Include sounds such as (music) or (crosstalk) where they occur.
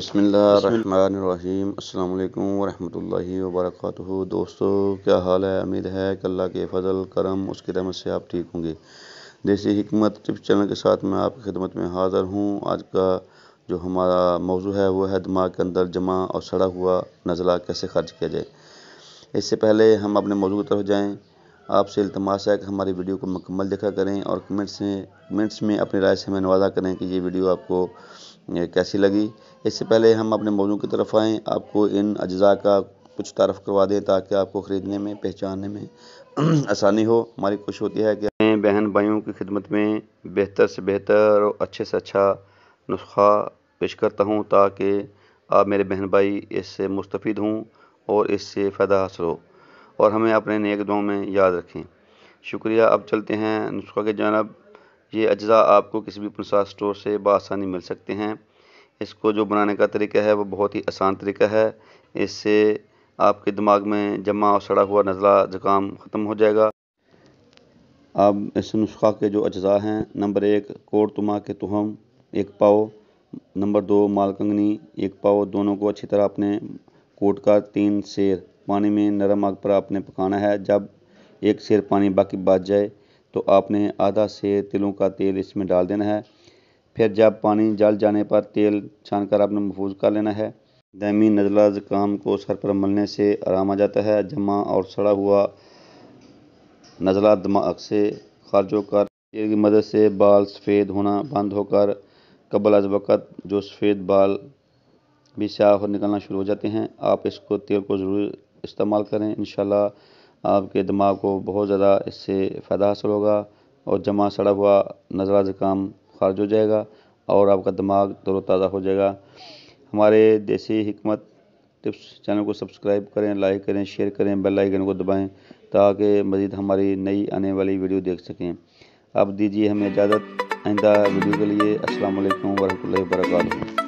بسم اللہ الرحمن الرحیم السلام علیکم ورحمۃ اللہ وبرکاتہ دوستو کیا حال ہے امید ہے کہ اللہ کے فضل کرم اس کی رحمت سے آپ ٹھیک ہوں گے دیسی حکمت چینل کے ساتھ میں آپ کی خدمت میں حاضر ہوں آج کا جو ہمارا موضوع ہے وہ ہے دماغ کے اندر جمع اور سڑا ہوا نزلہ کیسے خرچ کیا جائے اس سے پہلے ہم اپنے موضوع کی طرف جائیں آپ سے التماس ہے کہ ہماری ویڈیو کو مکمل دیکھا کریں اور کمنٹس کمنٹس میں اپنی رائے سے ہمیں نوازہ کریں کہ یہ ویڈیو آپ کو کیسی لگی اس سے پہلے ہم اپنے موضوع کی طرف آئیں آپ کو ان اجزاء کا کچھ تعارف کروا دیں تاکہ آپ کو خریدنے میں پہچاننے میں (clears throat) آسانی ہو ہماری کوشش ہوتی ہے کہ بہن بھائیوں کی خدمت میں بہتر سے بہتر اور اچھے سے اچھا نسخہ پیش کرتا ہوں تاکہ آپ میرے بہن بھائی اس سے مستفید ہوں اور اس سے فائدہ حاصل ہو اور ہمیں اپنے نیک دعاؤں میں یاد رکھیں شکریہ اب چلتے ہیں نسخہ کے جانب یہ اجزاء آپ کو کسی بھی پنسا سٹور سے بآسانی مل سکتے ہیں اس کو جو بنانے کا طریقہ ہے وہ بہت ہی آسان طریقہ ہے اس سے آپ کے دماغ میں جمع اور سڑا ہوا نزلہ زکام ختم ہو جائے گا اب اس نسخہ کے جو اجزاء ہیں نمبر ایک کوڑ تمہ کے تہم ایک پاؤ نمبر دو مالکنگنی ایک پاؤ دونوں کو اچھی طرح اپنے کوٹ کا تین سیر پانی میں نرم آگ پر آپ نے پکانا ہے جب ایک سیر پانی باقی بچ جائے تو آپ نے آدھا سیر تلوں کا تیل اس میں ڈال دینا ہے پھر جب پانی جل جانے پر تیل چھان کر آپ نے محفوظ کر لینا ہے دہمی نزلہ زکام کو سر پر ملنے سے آرام آ جاتا ہے جمع اور سڑا ہوا نزلہ دماغ سے خارج ہو کر تیل کی مدد سے بال سفید ہونا بند ہو کر قبل از وقت جو سفید بال بھی سیاہ ہو نکلنا شروع ہو جاتے ہیں آپ اس کو تیل کو ضرور استعمال کریں انشاءاللہ آپ کے دماغ کو بہت زیادہ اس سے فائدہ حاصل ہوگا اور جمع سڑا ہوا نزلہ زکام خارج ہو جائے گا اور آپ کا دماغ تر و تازہ ہو جائے گا ہمارے دیسی حکمت ٹپس چینل کو سبسکرائب کریں لائک کریں شیئر کریں بیل آئیکن کو دبائیں تاکہ مزید ہماری نئی آنے والی ویڈیو دیکھ سکیں آپ دیجیے ہمیں اجازت آئندہ ویڈیو کے لیے السلام علیکم ورحمۃ اللہ وبرکاتہ